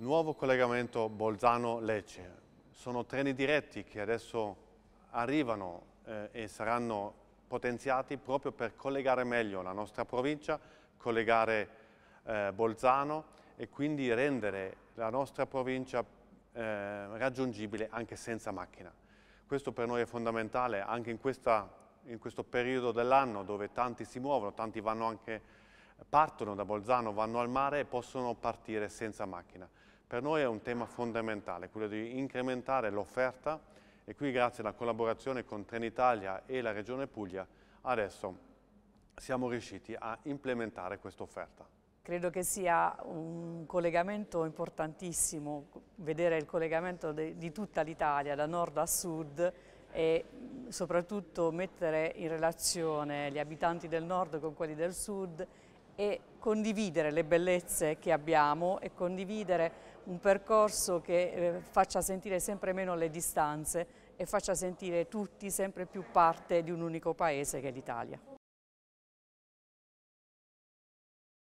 nuovo collegamento Bolzano-Lecce. Sono treni diretti che adesso arrivano eh, e saranno potenziati proprio per collegare meglio la nostra provincia, collegare eh, Bolzano e quindi rendere la nostra provincia eh, raggiungibile anche senza macchina. Questo per noi è fondamentale anche in, questa, in questo periodo dell'anno dove tanti si muovono, tanti vanno anche partono da Bolzano, vanno al mare e possono partire senza macchina. Per noi è un tema fondamentale, quello di incrementare l'offerta e qui grazie alla collaborazione con Trenitalia e la Regione Puglia adesso siamo riusciti a implementare questa offerta. Credo che sia un collegamento importantissimo, vedere il collegamento di tutta l'Italia, da nord a sud, e soprattutto mettere in relazione gli abitanti del nord con quelli del sud e condividere le bellezze che abbiamo e condividere un percorso che eh, faccia sentire sempre meno le distanze e faccia sentire tutti sempre più parte di un unico paese che è l'Italia.